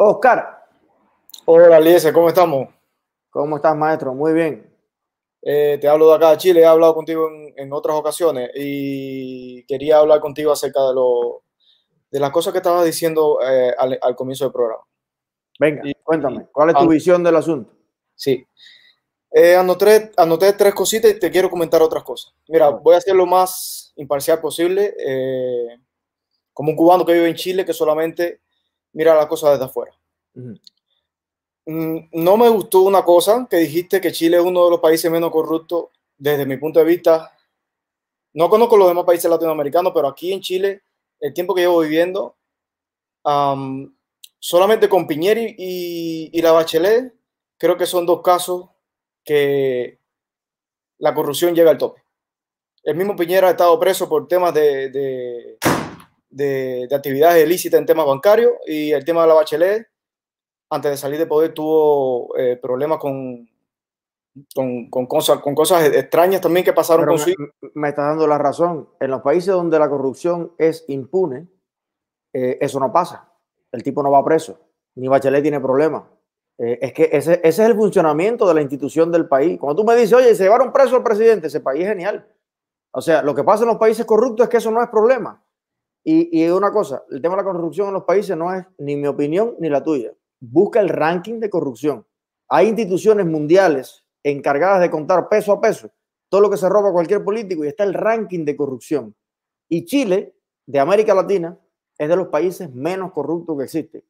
Oscar. Hola, Liese, ¿cómo estamos? ¿Cómo estás, maestro? Muy bien. Eh, te hablo de acá de Chile, he hablado contigo en, otras ocasiones y quería hablar contigo acerca de, lo, las cosas que estabas diciendo eh, al, comienzo del programa. Venga, cuéntame, ¿cuál es tu visión del asunto? Sí. Eh, anoté, anoté, tres cositas y te quiero comentar otras cosas. Mira, voy a ser lo más imparcial posible. como un cubano que vive en Chile, que solamente mira las cosas desde afuera. Mm, no me gustó una cosa que dijiste que Chile es uno de los países menos corruptos desde mi punto de vista. No conozco los demás países latinoamericanos, pero aquí en Chile, el tiempo que llevo viviendo, solamente con Piñera y, la Bachelet, creo que son dos casos que la corrupción llega al tope. El mismo Piñera ha estado preso por temas de de, actividades ilícitas en temas bancarios y el tema de la Bachelet, antes de salir de poder, tuvo eh, problemas con, con, cosas, con cosas extrañas también que pasaron con me, me está dando la razón. En los países donde la corrupción es impune, eh, eso no pasa. El tipo no va preso, ni Bachelet tiene problemas. Eh, es que ese, ese, es el funcionamiento de la institución del país. Cuando tú me dices, oye, se llevaron preso al presidente, ese país es genial. O sea, lo que pasa en los países corruptos es que eso no es problema. Y, una cosa, el tema de la corrupción en los países no es ni mi opinión ni la tuya. Busca el ranking de corrupción. Hay instituciones mundiales encargadas de contar peso a peso todo lo que se roba cualquier político y está el ranking de corrupción. Y Chile, de América Latina, es de los países menos corruptos que existen.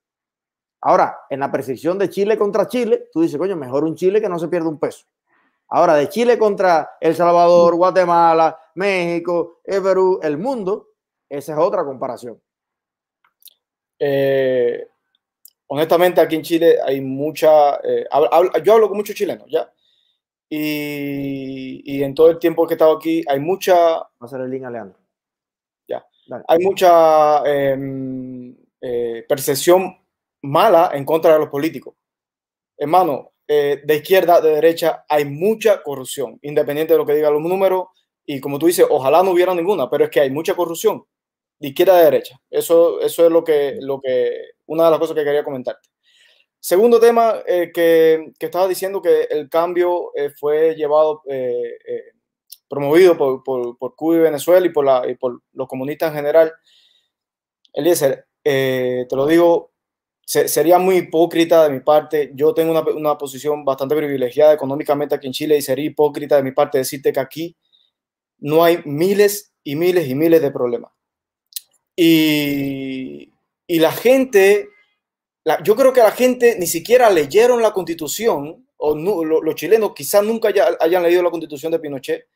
Ahora, en la percepción de Chile contra Chile, tú dices, coño, mejor un Chile que no se pierda un peso. Ahora, de Chile contra El Salvador, Guatemala, México, eh, Perú, el mundo, esa es otra comparación. Eh, honestamente, aquí en Chile hay mucha. Eh, yo hablo con muchos chilenos, ¿ya? Y, en todo el tiempo que he estado aquí hay mucha. Va a ser el link a Ya. Hay mucha em, eh, percepción mala en contra de los políticos. Hermano, de izquierda, de derecha, hay mucha corrupción, independiente de lo que digan los números. Y como tú dices, ojalá no hubiera ninguna, pero es que hay mucha corrupción de izquierda a derecha. Eso, eso es lo que, lo que, una de las cosas que quería comentarte. Segundo tema eh, que, que estaba diciendo que el cambio eh, fue llevado, eh, promovido por, por, Cuba y Venezuela y por, la, por los comunistas en general. Eliezer, te lo digo, sería muy hipócrita de mi parte. Yo tengo una posición bastante privilegiada económicamente aquí en Chile y sería hipócrita de mi parte decirte que aquí no hay miles y miles y miles de problemas y, la gente, yo creo que la gente ni siquiera leyeron la constitución, o los chilenos quizás nunca hayan leído la constitución de Pinochet,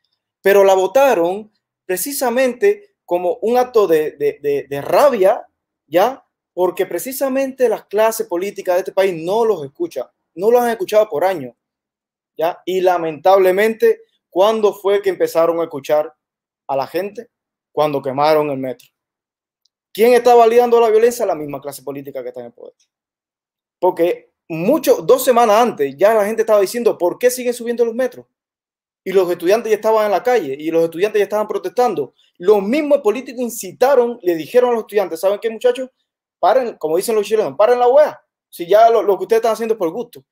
pero la votaron precisamente como un acto de, rabia, ¿ya? Porque precisamente las clases políticas de este país no los escuchan, no los han escuchado por años, ¿ya? Y lamentablemente, ¿cuándo fue que empezaron a escuchar a la gente? Cuando quemaron el metro. ¿Quién está validando la violencia? La misma clase política que está en el poder. Porque mucho, dos semanas antes ya la gente estaba diciendo, ¿por qué siguen subiendo los metros? Y los estudiantes ya estaban en la calle y los estudiantes ya estaban protestando. Los mismos políticos incitaron, le dijeron a los estudiantes, ¿saben qué muchachos? Paren, como dicen los chilenos, paren la wea. Si ya lo, que ustedes están haciendo es por gusto.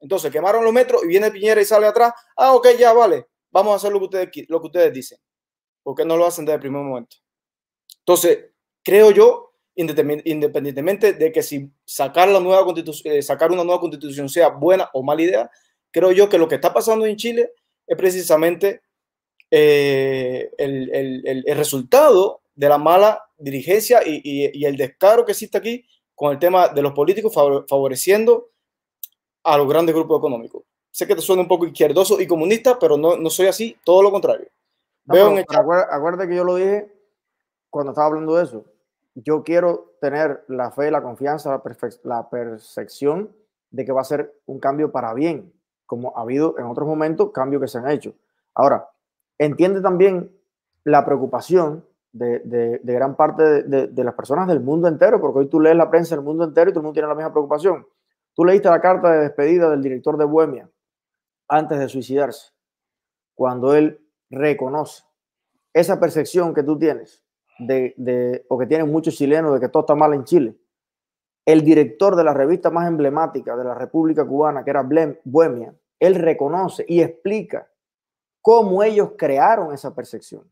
Entonces quemaron los metros y viene Piñera y sale atrás. Ah, ok, ya vale. Vamos a hacer lo que ustedes, lo que ustedes dicen. Porque no lo hacen desde el primer momento. Entonces, creo yo, independientemente de que si sacar, la nueva constitución, eh, sacar una nueva constitución sea buena o mala idea, creo yo que lo que está pasando en Chile es precisamente eh, el, resultado de la mala dirigencia y, el descaro que existe aquí con el tema de los políticos favoreciendo a los grandes grupos económicos. Sé que te suena un poco izquierdoso y comunista, pero no, soy así, todo lo contrario. acuérdate que yo lo dije cuando estaba hablando de eso yo quiero tener la fe, la confianza, la, la percepción de que va a ser un cambio para bien, como ha habido en otros momentos cambios que se han hecho. Ahora, entiende también la preocupación de, gran parte de, de, las personas del mundo entero, porque hoy tú lees la prensa del mundo entero y todo el mundo tiene la misma preocupación. Tú leíste la carta de despedida del director de Bohemia antes de suicidarse, cuando él reconoce esa percepción que tú tienes de, o que tienen muchos chilenos de que todo está mal en Chile. El director de la revista más emblemática de la República Cubana, que era Bohemia, él reconoce y explica cómo ellos crearon esa percepción.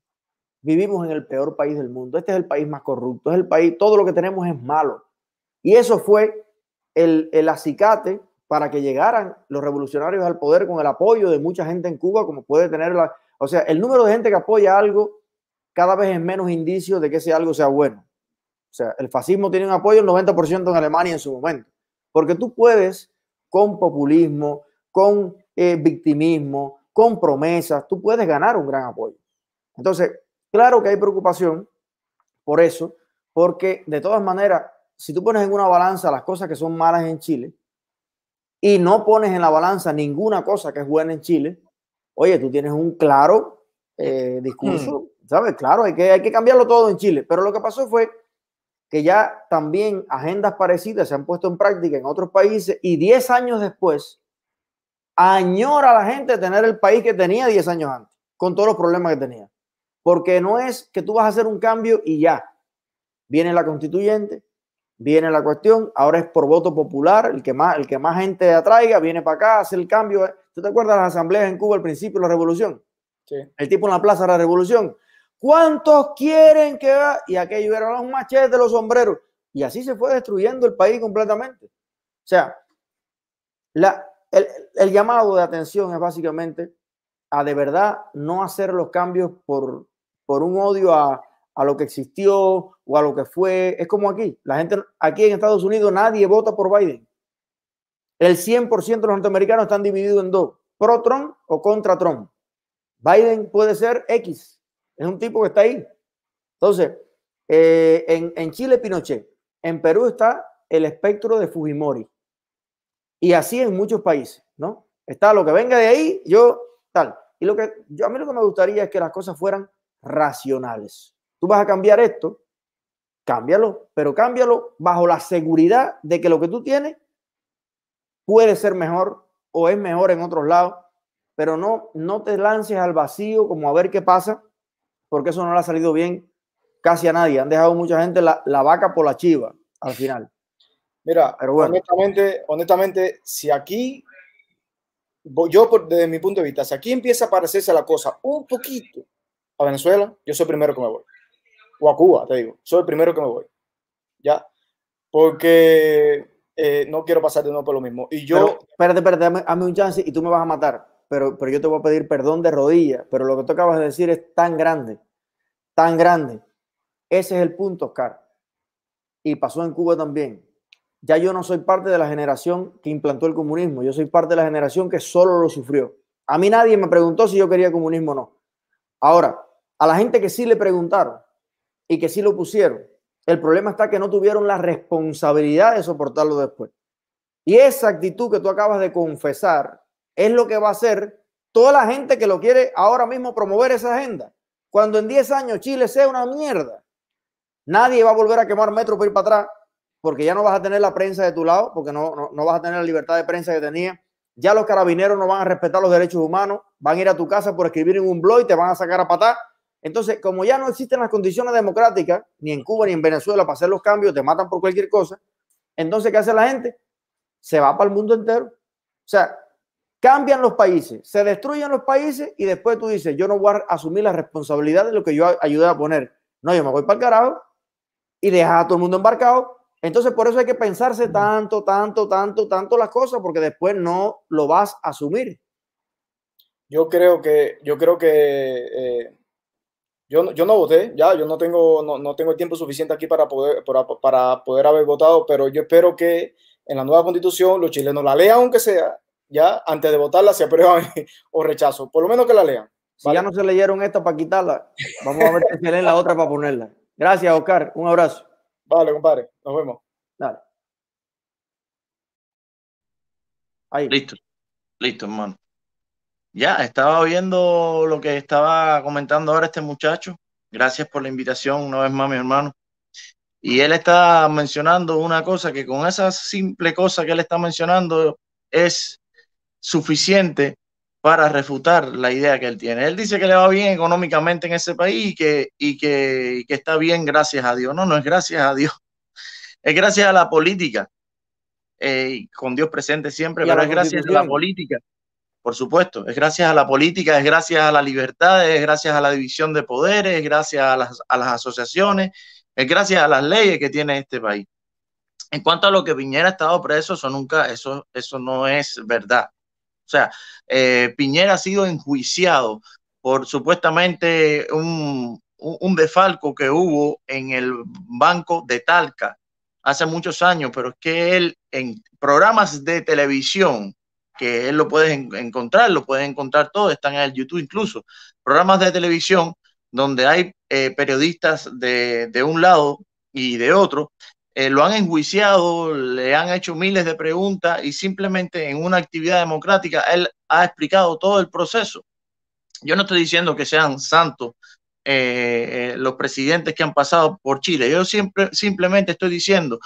Vivimos en el peor país del mundo. Este es el país más corrupto. Es el país, todo lo que tenemos es malo. Y eso fue el, el acicate para que llegaran los revolucionarios al poder con el apoyo de mucha gente en Cuba, como puede tener O sea, el número de gente que apoya algo cada vez es menos indicio de que ese algo sea bueno. O sea, el fascismo tiene un apoyo del 90% en Alemania en su momento. Porque tú puedes, con populismo, con eh, victimismo, con promesas, tú puedes ganar un gran apoyo. Entonces, claro que hay preocupación por eso, porque de todas maneras, si tú pones en una balanza las cosas que son malas en Chile y no pones en la balanza ninguna cosa que es buena en Chile, oye, tú tienes un claro eh, discurso mm. ¿sabes? Claro, hay que, hay que cambiarlo todo en Chile, pero lo que pasó fue que ya también agendas parecidas se han puesto en práctica en otros países y 10 años después añora la gente tener el país que tenía 10 años antes, con todos los problemas que tenía. Porque no es que tú vas a hacer un cambio y ya. Viene la constituyente, viene la cuestión, ahora es por voto popular, el que más, el que más gente atraiga, viene para acá, hace el cambio. ¿Tú te acuerdas de las asambleas en Cuba al principio de la revolución? El tipo en la plaza de la revolución ¿Cuántos quieren que va? Y aquello era los de los sombreros. Y así se fue destruyendo el país completamente. O sea, el, llamado de atención es básicamente a de verdad no hacer los cambios por, por un odio a, lo que existió o a lo que fue. Es como aquí. La gente aquí en Estados Unidos nadie vota por Biden. El 100% de los norteamericanos están divididos en dos, pro Trump o contra Trump. Biden puede ser X es un tipo que está ahí. Entonces, eh, en, Chile Pinochet, en Perú está el espectro de Fujimori. Y así en muchos países, ¿no? Está lo que venga de ahí, yo tal. Y lo que yo a mí lo que me gustaría es que las cosas fueran racionales. Tú vas a cambiar esto, cámbialo, pero cámbialo bajo la seguridad de que lo que tú tienes puede ser mejor o es mejor en otros lados, pero no no te lances al vacío como a ver qué pasa porque eso no le ha salido bien casi a nadie. Han dejado mucha gente la, vaca por la chiva al final. Mira, honestamente, honestamente, si aquí, yo desde mi punto de vista, si aquí empieza a parecerse la cosa un poquito a Venezuela, yo soy el primero que me voy. O a Cuba, te digo, soy el primero que me voy. ¿Ya? Porque eh, no quiero pasar de nuevo por lo mismo. Y yo. espérate, espérate, dame, un chance y tú me vas a matar. Pero, pero yo te voy a pedir perdón de rodillas. Pero lo que tú acabas de decir es tan grande tan grande. Ese es el punto, Oscar. Y pasó en Cuba también. Ya yo no soy parte de la generación que implantó el comunismo, yo soy parte de la generación que solo lo sufrió. A mí nadie me preguntó si yo quería comunismo o no. Ahora, a la gente que sí le preguntaron y que sí lo pusieron, el problema está que no tuvieron la responsabilidad de soportarlo después. Y esa actitud que tú acabas de confesar es lo que va a hacer toda la gente que lo quiere ahora mismo promover esa agenda. Cuando en 10 años Chile sea una mierda, nadie va a volver a quemar metro para ir para atrás, porque ya no vas a tener la prensa de tu lado, porque no, no, no vas a tener la libertad de prensa que tenía. Ya los carabineros no van a respetar los derechos humanos, van a ir a tu casa por escribir en un blog y te van a sacar a patar. Entonces, como ya no existen las condiciones democráticas, ni en Cuba ni en Venezuela, para hacer los cambios, te matan por cualquier cosa, entonces, ¿qué hace la gente? Se va para el mundo entero. O sea, Cambian los países, se destruyen los países y después tú dices, yo no voy a asumir la responsabilidad de lo que yo ayudé a poner. No, yo me voy para el carajo y dejas a todo el mundo embarcado. Entonces, por eso hay que pensarse tanto, tanto, tanto, tanto las cosas, porque después no lo vas a asumir. Yo creo que, yo creo que eh, yo, yo no voté, ya, yo no tengo, no, no tengo el tiempo suficiente aquí para poder, para, para poder haber votado, pero yo espero que en la nueva constitución los chilenos la lean aunque sea ya antes de votarla se aprueban o rechazo. Por lo menos que la lean. Si ya no se leyeron esta para quitarla, vamos a ver si leen la otra para ponerla. Gracias, Oscar. Un abrazo. Vale, compadre. Nos vemos. Dale. Ahí. Listo. Listo, hermano. Ya, estaba viendo lo que estaba comentando ahora este muchacho. Gracias por la invitación una vez más, mi hermano. Y él está mencionando una cosa que con esa simple cosa que él está mencionando es suficiente para refutar la idea que él tiene. Él dice que le va bien económicamente en ese país y que, y que, está bien gracias a Dios. No, no es gracias a Dios. Es gracias a la política. Eh, con Dios presente siempre, pero es gracias a la política. Por supuesto, es gracias a la política, es gracias a la libertad, es gracias a la división de poderes, es gracias a las, a las asociaciones, es gracias a las leyes que tiene este país. En cuanto a lo que Piñera ha estado preso, eso nunca, eso, eso no es verdad. O sea, eh, Piñera ha sido enjuiciado por supuestamente un, un defalco que hubo en el banco de Talca hace muchos años, pero es que él en programas de televisión, que él lo puedes encontrar, lo puedes encontrar todo, están en el YouTube incluso, programas de televisión donde hay eh, periodistas de, de, un lado y de otro, eh, lo han enjuiciado, le han hecho miles de preguntas y simplemente en una actividad democrática él ha explicado todo el proceso. Yo no estoy diciendo que sean santos eh, eh, los presidentes que han pasado por Chile, yo siempre, simplemente estoy diciendo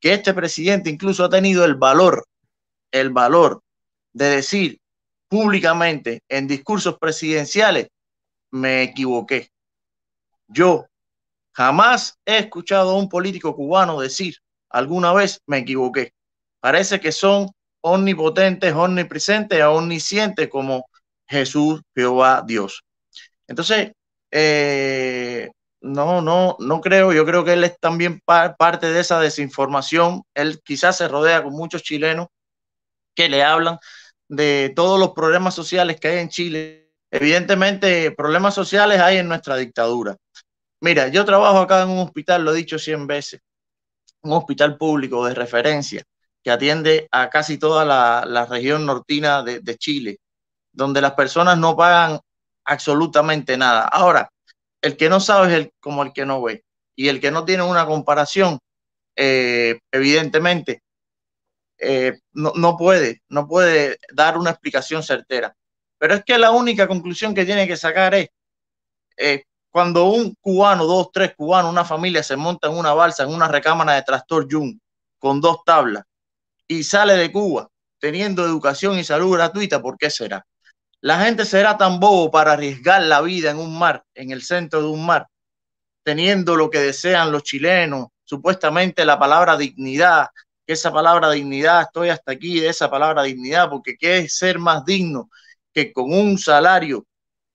que este presidente incluso ha tenido el valor, el valor de decir públicamente en discursos presidenciales, me equivoqué. Yo Jamás he escuchado a un político cubano decir alguna vez me equivoqué. Parece que son omnipotentes, omnipresentes, omniscientes como Jesús, Jehová, Dios. Entonces, eh, no, no, no creo. Yo creo que él es también parte de esa desinformación. Él quizás se rodea con muchos chilenos que le hablan de todos los problemas sociales que hay en Chile. Evidentemente, problemas sociales hay en nuestra dictadura. Mira, yo trabajo acá en un hospital, lo he dicho 100 veces, un hospital público de referencia que atiende a casi toda la, región nortina de, Chile, donde las personas no pagan absolutamente nada. Ahora, el que no sabe es el, como el que no ve. Y el que no tiene una comparación, eh, evidentemente, eh, no, puede, no puede dar una explicación certera. Pero es que la única conclusión que tiene que sacar es, eh, cuando un cubano, dos, tres cubanos, una familia se monta en una balsa, en una recámara de trastor con dos tablas, y sale de Cuba teniendo educación y salud gratuita, ¿por qué será? La gente será tan bobo para arriesgar la vida en un mar, en el centro de un mar, teniendo lo que desean los chilenos, supuestamente la palabra dignidad, que esa palabra dignidad, estoy hasta aquí de esa palabra dignidad, porque ¿qué es ser más digno que con un salario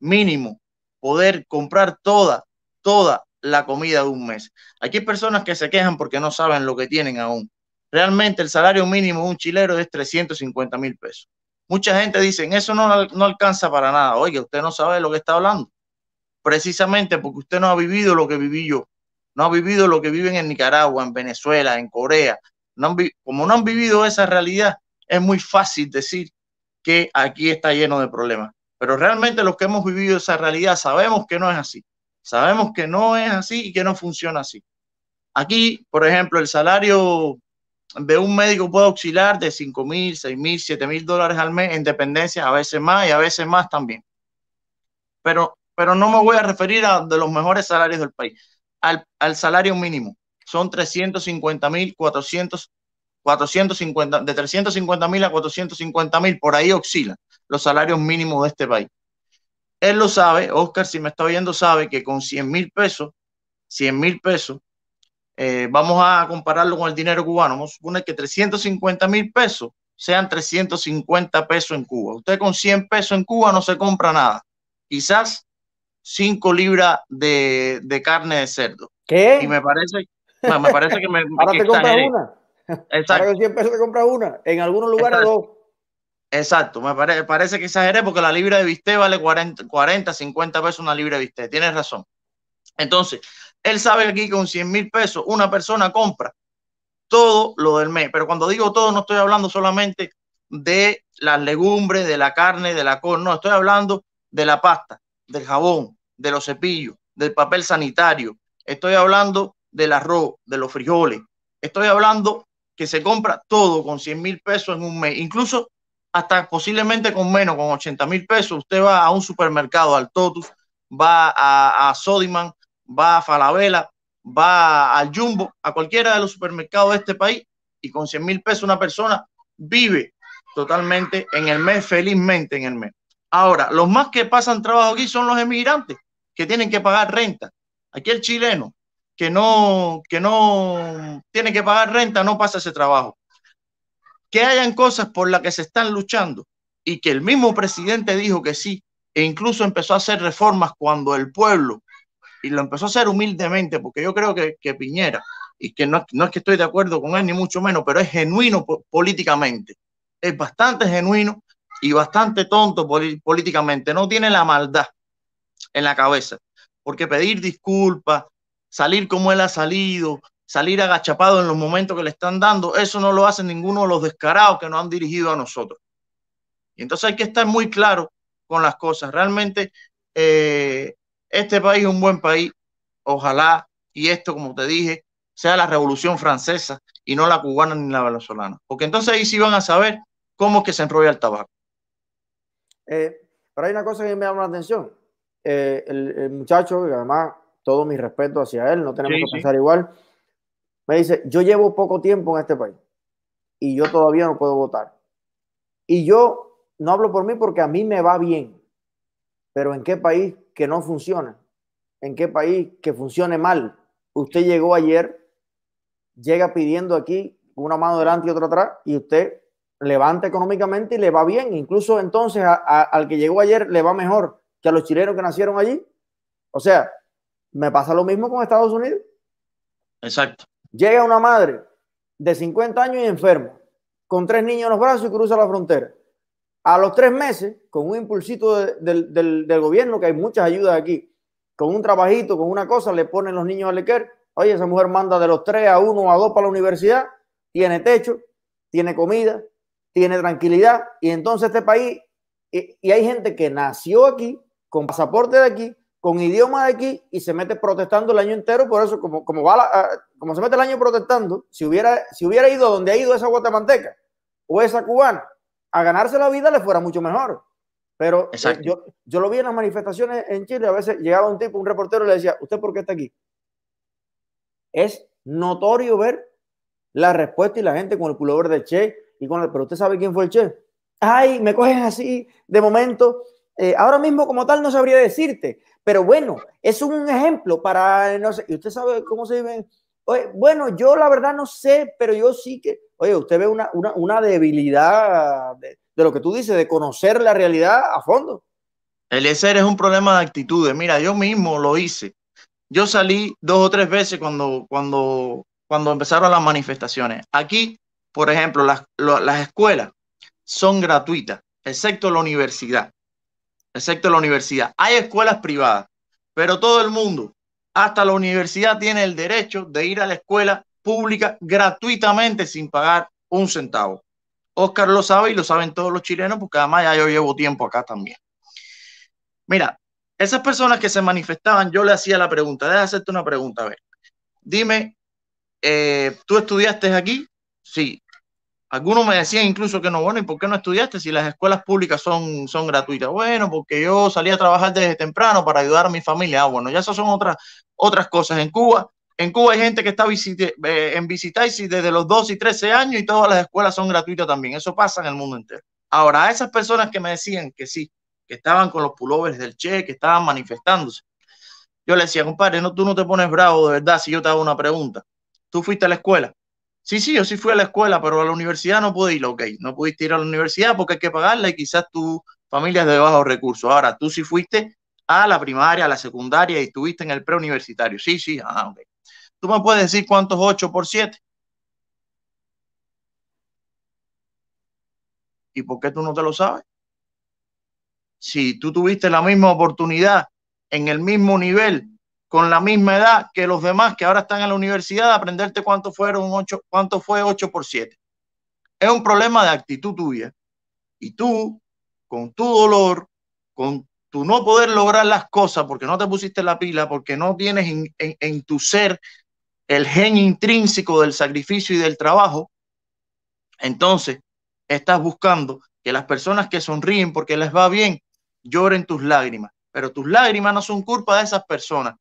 mínimo poder comprar toda, toda la comida de un mes. Aquí hay personas que se quejan porque no saben lo que tienen aún. Realmente el salario mínimo de un chilero es 350 mil pesos. Mucha gente dice, eso no, no alcanza para nada. Oye, usted no sabe de lo que está hablando. Precisamente porque usted no ha vivido lo que viví yo. No ha vivido lo que viven en Nicaragua, en Venezuela, en Corea. No como no han vivido esa realidad, es muy fácil decir que aquí está lleno de problemas. Pero realmente los que hemos vivido esa realidad sabemos que no es así. Sabemos que no es así y que no funciona así. Aquí, por ejemplo, el salario de un médico puede auxiliar de 5 mil, 6 mil, 7 mil dólares al mes en dependencia, a veces más y a veces más también. Pero, pero no me voy a referir a de los mejores salarios del país, al, salario mínimo. Son 350 mil, 400 450, de 350 mil a 450 mil, por ahí oscilan los salarios mínimos de este país. Él lo sabe, Oscar, si me está oyendo, sabe que con 100 mil pesos, 100 mil pesos, eh, vamos a compararlo con el dinero cubano, vamos a suponer que 350 mil pesos sean 350 pesos en Cuba. Usted con 100 pesos en Cuba no se compra nada. Quizás 5 libras de, carne de cerdo. ¿Qué? Y me parece, me parece que me, Ahora te Una. Exacto. pesos una, en algunos lugares Exacto. dos. Exacto, me parece que exageré porque la libra de viste vale 40, 50 pesos una libra de bistec, tienes razón. Entonces, él sabe aquí que con 100 mil pesos una persona compra todo lo del mes, pero cuando digo todo no estoy hablando solamente de las legumbres, de la carne, de la col, no, estoy hablando de la pasta, del jabón, de los cepillos, del papel sanitario, estoy hablando del arroz, de los frijoles, estoy hablando que se compra todo con 100 mil pesos en un mes, incluso hasta posiblemente con menos, con 80 mil pesos. Usted va a un supermercado, al Totus, va a, Sodiman, va a Falabella, va al Jumbo, a cualquiera de los supermercados de este país y con 100 mil pesos una persona vive totalmente en el mes, felizmente en el mes. Ahora, los más que pasan trabajo aquí son los emigrantes que tienen que pagar renta. Aquí el chileno que no, que no tiene que pagar renta no pasa ese trabajo. Que hayan cosas por las que se están luchando y que el mismo presidente dijo que sí, e incluso empezó a hacer reformas cuando el pueblo, y lo empezó a hacer humildemente, porque yo creo que, Piñera, y que no, no, es que estoy de acuerdo con él, ni mucho menos, pero es genuino políticamente, es bastante genuino y bastante tonto políticamente, no tiene la maldad en la cabeza, porque pedir disculpas, salir como él ha salido, salir agachapado en los momentos que le están dando, eso no lo hace ninguno de los descarados que nos han dirigido a nosotros. Y entonces hay que estar muy claro con las cosas. Realmente eh, este país es un buen país. Ojalá, y esto, como te dije, sea la revolución francesa y no la cubana ni la venezolana. Porque entonces ahí sí van a saber cómo es que se enrolla el tabaco. Eh, pero hay una cosa que me llama la atención. Eh, el, muchacho, que además todo mi respeto hacia él, no tenemos que pensar igual. Me dice, yo llevo poco tiempo en este país y yo todavía no puedo votar. Y yo no hablo por mí porque a mí me va bien, pero ¿en qué país que no funciona? ¿En qué país que funcione mal? Usted llegó ayer, llega pidiendo aquí una mano delante y otra atrás y usted levanta económicamente y le va bien. Incluso entonces al que llegó ayer le va mejor que a los chilenos que nacieron allí. O sea, me pasa lo mismo con Estados Unidos. Exacto. Llega una madre de 50 años y enferma, con tres niños en los brazos y cruza la frontera. A los tres meses, con un impulsito del, gobierno, que hay muchas ayudas aquí, con un trabajito, con una cosa, le ponen los niños al lequer. Oye, esa mujer manda de los tres a uno a dos para la universidad, tiene techo, tiene comida, tiene tranquilidad. Y entonces este país, y hay gente que nació aquí, con pasaporte de aquí, con idioma de aquí y se mete protestando el año entero. Por eso, como, como, ah, como se mete el año protestando, si hubiera, si hubiera ido donde ha ido esa guatemalteca o esa cubana a ganarse la vida, le fuera mucho mejor. Pero eh, yo, yo lo vi en las manifestaciones en Chile. A veces llegaba un tipo, un reportero, y le decía, ¿usted por qué está aquí? Es notorio ver la respuesta y la gente con el pullover de Che y con pero usted sabe quién fue el Che. Ay, me cogen así de momento eh, ahora mismo como tal no sabría decirte, pero bueno, es un ejemplo para, no sé, y usted sabe cómo se dice? bueno, yo la verdad no sé, pero yo sí que, oye, usted ve una, debilidad de, lo que tú dices, de conocer la realidad a fondo. El ser es un problema de actitudes. Mira, yo mismo lo hice. Yo salí dos o tres veces cuando, cuando, cuando empezaron las manifestaciones. Aquí, por ejemplo, las, las escuelas son gratuitas, excepto la universidad excepto la universidad. Hay escuelas privadas, pero todo el mundo, hasta la universidad, tiene el derecho de ir a la escuela pública gratuitamente sin pagar un centavo. Oscar lo sabe y lo saben todos los chilenos, porque además ya yo llevo tiempo acá también. Mira, esas personas que se manifestaban, yo le hacía la pregunta, déjame hacerte una pregunta, a ver, dime, eh, ¿tú estudiaste aquí? Sí. Algunos me decían incluso que no, bueno, ¿y por qué no estudiaste si las escuelas públicas son, son gratuitas? Bueno, porque yo salí a trabajar desde temprano para ayudar a mi familia. Ah, bueno, ya esas son otras, otras cosas. En Cuba, en Cuba hay gente que está eh, en visitáis desde los 12 y 13 años y todas las escuelas son gratuitas también. Eso pasa en el mundo entero. Ahora, a esas personas que me decían que sí, que estaban con los pullovers del Che, que estaban manifestándose, yo les decía, compadre, no, tú no te pones bravo de verdad si yo te hago una pregunta. Tú fuiste a la escuela, Sí, sí, yo sí fui a la escuela, pero a la universidad no pude ir, ok. No pudiste ir a la universidad porque hay que pagarla y quizás tu familia es de bajos recursos. Ahora, tú sí fuiste a la primaria, a la secundaria y estuviste en el preuniversitario. Sí, sí, ah, ok. ¿Tú me puedes decir cuántos 8 por 7? ¿Y por qué tú no te lo sabes? Si tú tuviste la misma oportunidad en el mismo nivel con la misma edad que los demás que ahora están en la universidad, aprenderte cuánto fueron 8, cuánto fue 8 por 7. Es un problema de actitud tuya. Y tú, con tu dolor, con tu no poder lograr las cosas porque no te pusiste la pila, porque no tienes en tu ser el gen intrínseco del sacrificio y del trabajo, entonces estás buscando que las personas que sonríen porque les va bien lloren tus lágrimas. Pero tus lágrimas no son culpa de esas personas.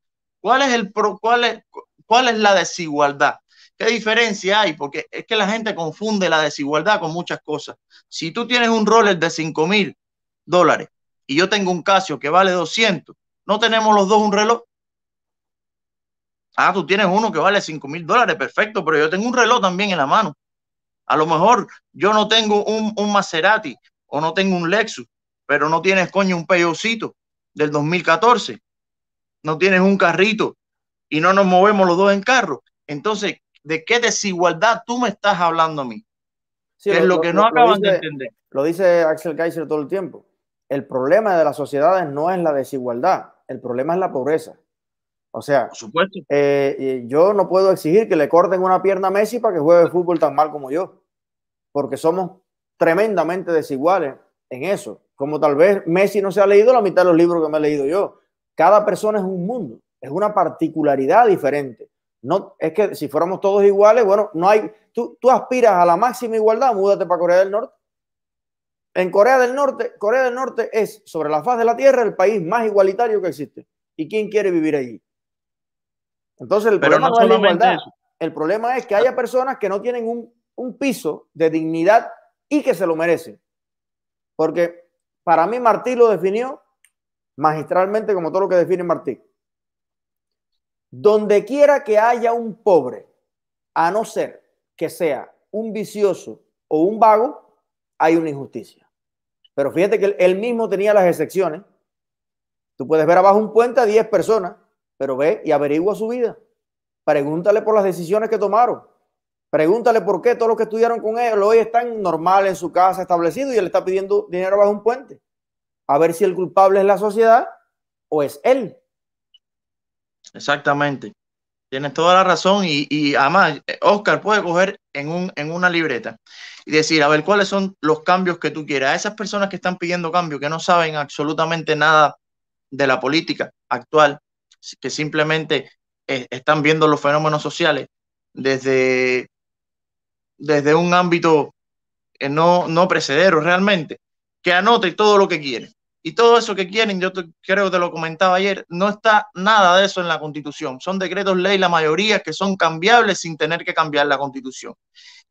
¿Cuál es, el, cuál es, la desigualdad? ¿Qué diferencia hay? Porque es que la gente confunde la desigualdad con muchas cosas. Si tú tienes un roller de 5 mil dólares y yo tengo un Casio que vale 200, ¿no tenemos los dos un reloj? Ah, tú tienes uno que vale 5 mil dólares, perfecto, pero yo tengo un reloj también en la mano. A lo mejor yo no tengo un, un Maserati o no tengo un Lexus, pero no tienes, coño, un peyocito del 2014 no tienes un carrito y no nos movemos los dos en carro. Entonces, ¿de qué desigualdad tú me estás hablando a mí? es lo, que no acaban de entender. Lo dice Axel Kaiser todo el tiempo. El problema de las sociedades no es la desigualdad, el problema es la pobreza. O sea, eh, eh, yo no puedo exigir que le corten una pierna a Messi para que juegue fútbol tan mal como yo, porque somos tremendamente desiguales en eso, como tal vez Messi no se ha leído la mitad de los libros que me he leído yo, cada persona es un mundo, es una particularidad diferente. No, es que si fuéramos todos iguales, bueno, no hay. Tú, aspiras a la máxima igualdad, múdate para Corea del Norte. En Corea del Norte, Corea del Norte es sobre la faz de la Tierra el país más igualitario que existe. ¿Y quién quiere vivir allí? Entonces el problema no, es la igualdad. El problema es que haya personas que no tienen un, un piso de dignidad y que se lo merecen. Porque para mí Martí lo definió magistralmente como todo lo que define Martí. Donde quiera que haya un pobre, a no ser que sea un vicioso o un vago, hay una injusticia. Pero fíjate que él mismo tenía las excepciones. Tú puedes ver abajo un puente a 10 personas, pero ve y averigua su vida. Pregúntale por las decisiones que tomaron. Pregúntale por qué todos los que estudiaron con él hoy están normal en su casa, establecido, y él está pidiendo dinero bajo un puente a ver si el culpable es la sociedad o es él. Exactamente. Tienes toda la razón y, además Oscar puede coger en, un, en una libreta y decir, a ver, cuáles son los cambios que tú quieras. A esas personas que están pidiendo cambio, que no saben absolutamente nada de la política actual, que simplemente eh, están viendo los fenómenos sociales desde, desde un ámbito eh, no, no precedero realmente, que anote todo lo que quiere. Y todo eso que quieren, yo creo que te lo comentaba ayer, no está nada de eso en la Constitución. Son decretos ley la mayoría que son cambiables sin tener que cambiar la Constitución.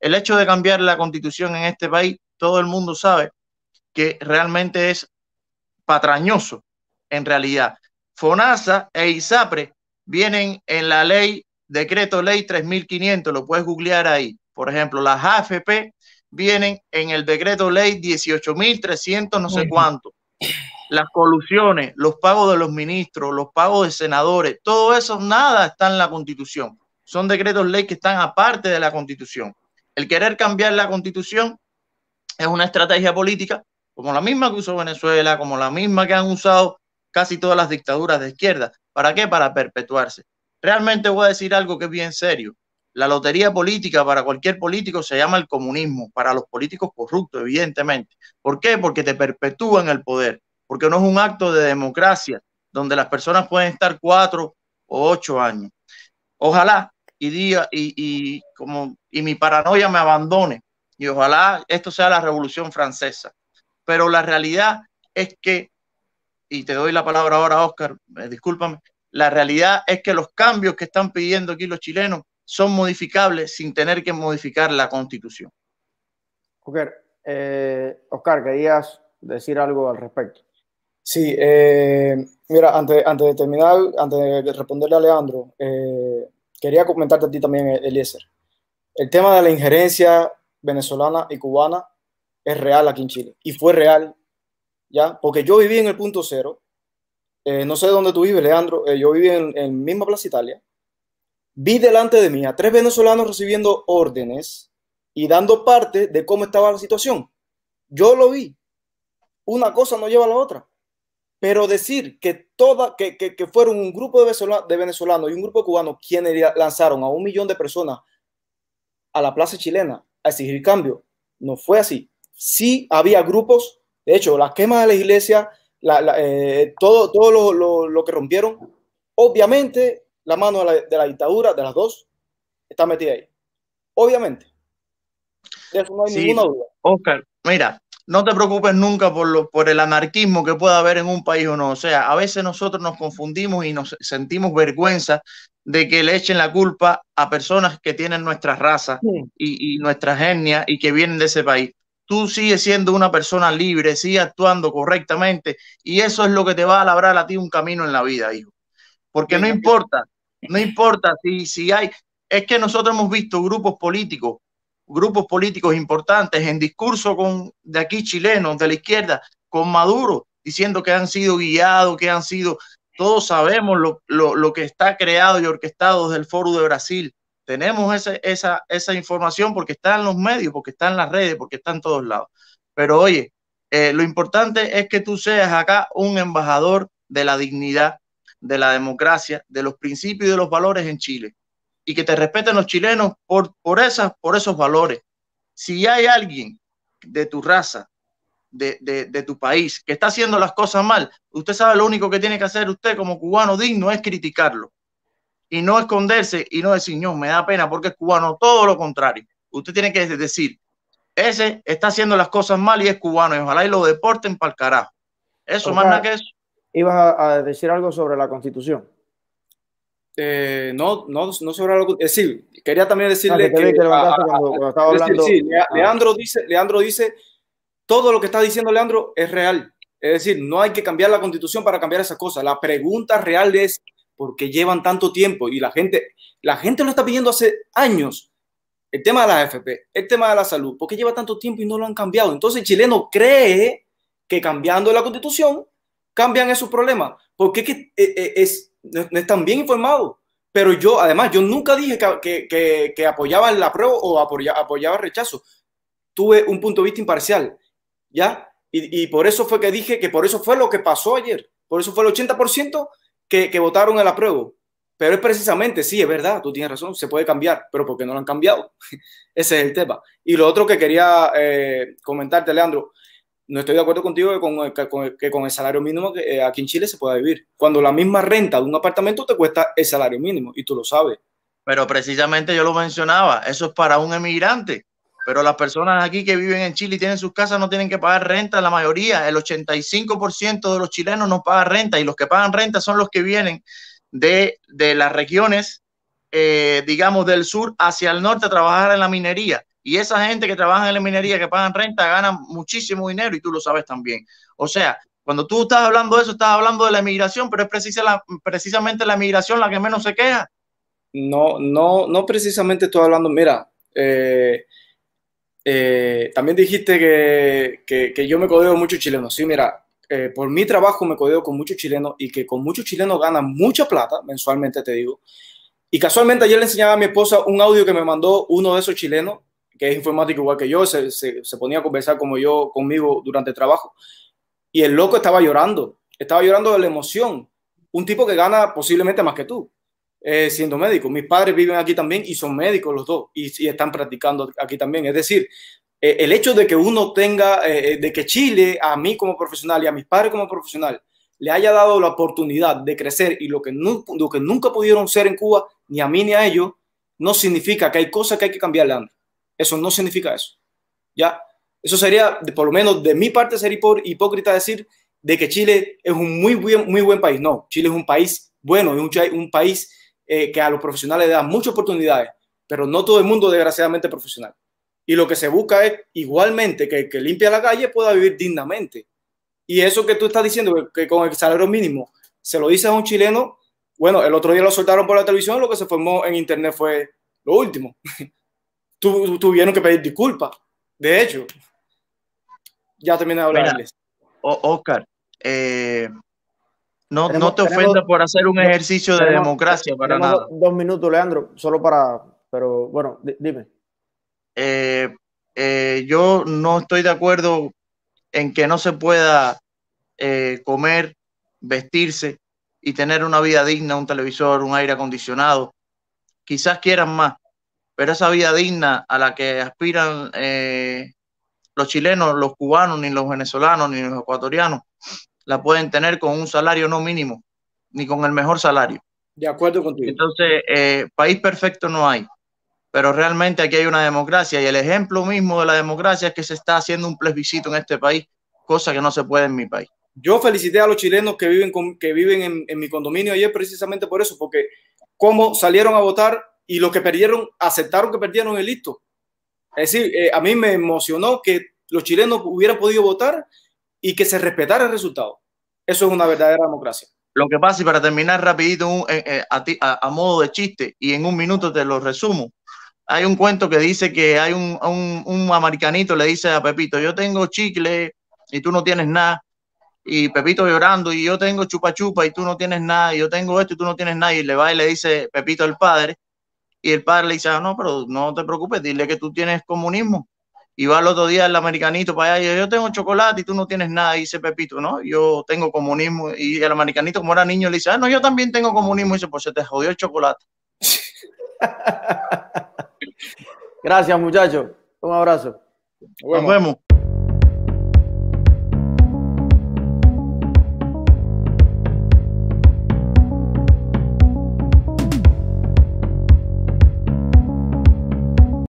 El hecho de cambiar la Constitución en este país, todo el mundo sabe que realmente es patrañoso en realidad. FONASA e ISAPRE vienen en la ley, decreto ley 3500, lo puedes googlear ahí. Por ejemplo, las AFP vienen en el decreto ley 18.300 no sé cuánto. Las colusiones, los pagos de los ministros, los pagos de senadores, todo eso nada está en la constitución. Son decretos ley que están aparte de la constitución. El querer cambiar la constitución es una estrategia política, como la misma que usó Venezuela, como la misma que han usado casi todas las dictaduras de izquierda. ¿Para qué? Para perpetuarse. Realmente voy a decir algo que es bien serio. La lotería política para cualquier político se llama el comunismo, para los políticos corruptos, evidentemente. ¿Por qué? Porque te perpetúan el poder, porque no es un acto de democracia donde las personas pueden estar cuatro o ocho años. Ojalá y, día, y, como, y mi paranoia me abandone y ojalá esto sea la revolución francesa. Pero la realidad es que, y te doy la palabra ahora, Oscar, eh, discúlpame, la realidad es que los cambios que están pidiendo aquí los chilenos son modificables sin tener que modificar la constitución. Oscar, eh, querías decir algo al respecto. Sí, eh, mira, antes, antes, de terminar, antes de responderle a Leandro, eh, quería comentarte a ti también, Eliezer. El tema de la injerencia venezolana y cubana es real aquí en Chile y fue real, ¿ya? Porque yo viví en el punto cero, no sé dónde tú vives, Leandro, yo viví en, en misma Plaza Italia, Vi delante de mí a tres venezolanos recibiendo órdenes y dando parte de cómo estaba la situación. Yo lo vi. Una cosa no lleva a la otra. Pero decir que, todas que, que, que fueron un grupo de, venezolanos, de venezolanos y un grupo cubano quienes lanzaron a un millón de personas a la plaza chilena a exigir cambio, no fue así. Sí había grupos, de hecho, la quema de la iglesia, eh, todo, todo lo, lo, lo que rompieron, obviamente la mano de la, dictadura, de las dos, está metida ahí. Obviamente. De eso no hay ninguna duda. Oscar, mira, no te preocupes nunca por, lo, por el anarquismo que pueda haber en un país o no. O sea, a veces nosotros nos confundimos y nos sentimos vergüenza de que le echen la culpa a personas que tienen nuestra raza y, nuestra nuestra y que vienen de ese país. Tú sigues siendo una persona libre, sigues actuando correctamente y eso es lo que te va a labrar a ti un camino en la vida, hijo. Porque no importa no importa si, si hay, es que nosotros hemos visto grupos políticos, grupos políticos importantes en discurso con, de aquí chilenos, de la izquierda, con Maduro, diciendo que han sido guiados, que han sido, todos sabemos lo, que está creado y orquestado desde el Foro de Brasil. Tenemos esa, esa información porque está en los medios, porque está en las redes, porque está en todos lados. Pero oye, eh, lo importante es que tú seas acá un embajador de la dignidad, de la democracia, de los principios y de los valores en Chile. Y que te respeten los chilenos por, por, esas, por esos valores. Si hay alguien de tu raza, de, tu país, que está haciendo las cosas mal, usted sabe lo único que tiene que hacer usted como cubano digno es criticarlo. Y no esconderse y no decir, no, me da pena porque es cubano. Todo lo contrario. Usted tiene que decir, ese está haciendo las cosas mal y es cubano y ojalá y lo deporten para el carajo. Eso, más nada que eso ibas a, decir algo sobre la constitución. Eh, no, no, no sobre algo. Es decir, quería también ah, decirle que, hablando. Leandro dice, Leandro dice, todo lo que está diciendo Leandro es real. Es decir, no hay que cambiar la constitución para cambiar esas cosas. La pregunta real es por qué llevan tanto tiempo y la gente, la gente lo está pidiendo hace años. El tema de la AFP, el tema de la salud, ¿por qué lleva tanto tiempo y no lo han cambiado? Entonces el chileno cree que cambiando la constitución cambian esos problemas? Porque es, eh, eh, no, están bien informados. Pero yo, además, yo nunca dije que, que, apoyaba el apruebo o apoyaba, el rechazo. Tuve un punto de vista imparcial, ¿ya? Y, por eso fue que dije que por eso fue lo que pasó ayer. Por eso fue el 80% que, que votaron el apruebo. Pero es precisamente, sí, es verdad, tú tienes razón, se puede cambiar, pero ¿por qué no lo han cambiado? Ese es el tema. Y lo otro que quería eh, comentarte, Leandro, no estoy de acuerdo contigo que con el, salario mínimo que, eh, aquí en Chile se pueda vivir. Cuando la misma renta de un apartamento te cuesta el salario mínimo y tú lo sabes. Pero precisamente yo lo mencionaba, eso es para un emigrante. Pero las personas aquí que viven en Chile y tienen sus casas no tienen que pagar renta, la mayoría, el 85% de los chilenos no pagan renta y los que pagan renta son los que vienen de, las regiones, eh, digamos, del sur hacia el norte a trabajar en la minería. Y esa gente que trabaja en la minería, que pagan renta, ganan muchísimo dinero y tú lo sabes también. O sea, cuando tú estás hablando de eso, estás hablando de la emigración, pero es la, precisamente la emigración la que menos se queja. No, no, no precisamente estoy hablando, mira, eh, eh, también dijiste que, yo me codeo mucho chileno. Sí, mira, eh, por mi trabajo me codeo con muchos chilenos y que con muchos chilenos ganan mucha plata mensualmente, te digo. Y casualmente ayer le enseñaba a mi esposa un audio que me mandó uno de esos chilenos que es informático igual que yo, se, ponía a conversar como yo, conmigo durante el trabajo. Y el loco estaba llorando, estaba llorando de la emoción. Un tipo que gana posiblemente más que tú, eh, siendo médico. Mis padres viven aquí también y son médicos los dos y, están practicando aquí también. Es decir, eh, el hecho de que uno tenga, eh, de que Chile, a mí como profesional y a mis padres como profesional, le haya dado la oportunidad de crecer y lo que, nunca pudieron ser en Cuba, ni a mí ni a ellos, no significa que hay cosas que hay que cambiarle eso no significa eso. ¿Ya? Eso sería, por lo menos de mi parte, sería hipócrita decir de que Chile es un muy buen, muy buen país. No, Chile es un país bueno, es un, un país eh, que a los profesionales da muchas oportunidades, pero no todo el mundo desgraciadamente profesional. Y lo que se busca es igualmente que el que limpia la calle pueda vivir dignamente. Y eso que tú estás diciendo, que con el salario mínimo se lo dice a un chileno, bueno, el otro día lo soltaron por la televisión, lo que se formó en internet fue lo último. tuvieron que pedir disculpas. De hecho, ya terminé de hablar Oscar, eh, no, no, te ofendas por hacer un ejercicio de democracia para nada. Dos minutos, Leandro, solo para. Pero bueno, dime. Eh, eh, yo no estoy de acuerdo en que no se pueda comer, vestirse y tener una vida digna, un televisor, un aire acondicionado. Quizás quieran más, pero esa vida digna a la que aspiran eh, los chilenos, los cubanos, ni los venezolanos, ni los ecuatorianos, la pueden tener con un salario no mínimo, ni con el mejor salario. De acuerdo contigo. Entonces, eh, país perfecto no hay, pero realmente aquí hay una democracia y el ejemplo mismo de la democracia es que se está haciendo un plebiscito en este país, cosa que no se puede en mi país. Yo felicité a los chilenos que viven, con, que viven en, mi condominio ayer precisamente por eso, porque como salieron a votar y los que perdieron aceptaron que perdieron el listo. Es decir, eh, a mí me emocionó que los chilenos hubieran podido votar y que se respetara el resultado. Eso es una verdadera democracia. Lo que pasa, y para terminar rapidito eh, eh, a, modo de chiste, y en un minuto te lo resumo, hay un cuento que dice que hay un, un, un americanito, le dice a Pepito, yo tengo chicle y tú no tienes nada, y Pepito llorando, y yo tengo chupa chupa y tú no tienes nada, y yo tengo esto y tú no tienes nada, y le va y le dice Pepito al padre, y el padre le dice, ah, no, pero no te preocupes, dile que tú tienes comunismo. Y va el otro día el americanito para allá y yo tengo chocolate y tú no tienes nada. dice Pepito, no, yo tengo comunismo. Y el americanito, como era niño, le dice, ah, no, yo también tengo comunismo. Y dice, pues se te jodió el chocolate. Gracias, muchachos. Un abrazo. Nos vemos.